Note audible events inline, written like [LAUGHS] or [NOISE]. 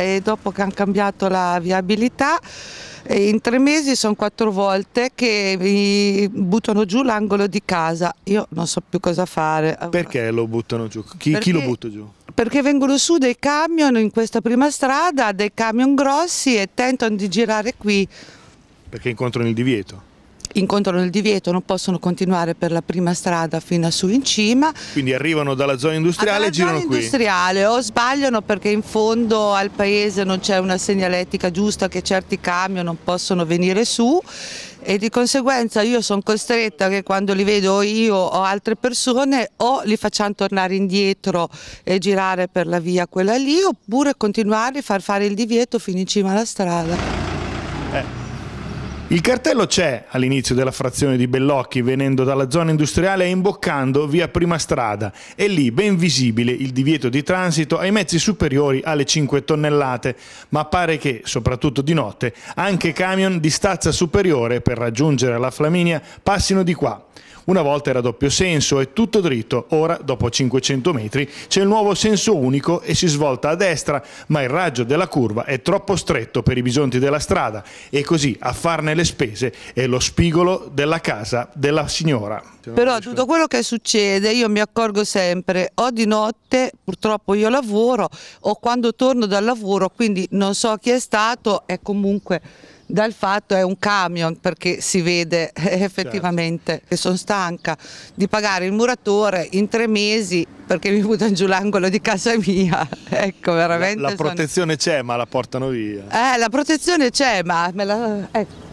e dopo che hanno cambiato la viabilità in tre mesi sono quattro volte che mi buttano giù l'angolo di casa. Io non so più cosa fare. Perché lo buttano giù? Chi, perché, chi lo butta giù? Perché vengono su dei camion in questa prima strada, dei camion grossi e tentano di girare qui. Perché incontrano il divieto? incontrano il divieto, non possono continuare per la prima strada fino a su in cima. Quindi arrivano dalla zona industriale e girano qui? industriale o sbagliano perché in fondo al paese non c'è una segnaletica giusta che certi camion non possono venire su e di conseguenza io sono costretta che quando li vedo io o altre persone o li facciamo tornare indietro e girare per la via quella lì oppure continuare a far fare il divieto fino in cima alla strada. Eh. Il cartello c'è all'inizio della frazione di Bellocchi, venendo dalla zona industriale e imboccando via Prima Strada. È lì ben visibile il divieto di transito ai mezzi superiori alle 5 tonnellate, ma pare che, soprattutto di notte, anche camion di stazza superiore per raggiungere la Flaminia passino di qua. Una volta era doppio senso e tutto dritto, ora dopo 500 metri c'è il nuovo senso unico e si svolta a destra, ma il raggio della curva è troppo stretto per i bisonti della strada e così a farne le le spese e lo spigolo della casa della signora. Però tutto quello che succede io mi accorgo sempre o di notte, purtroppo io lavoro, o quando torno dal lavoro, quindi non so chi è stato, è comunque dal fatto è un camion perché si vede [LAUGHS] effettivamente certo. che sono stanca di pagare il muratore in tre mesi perché mi buttano giù l'angolo di casa mia. [LAUGHS] Ecco, veramente. La, la protezione c'è, ma la portano via. Eh, la protezione c'è, ma me la. Ecco.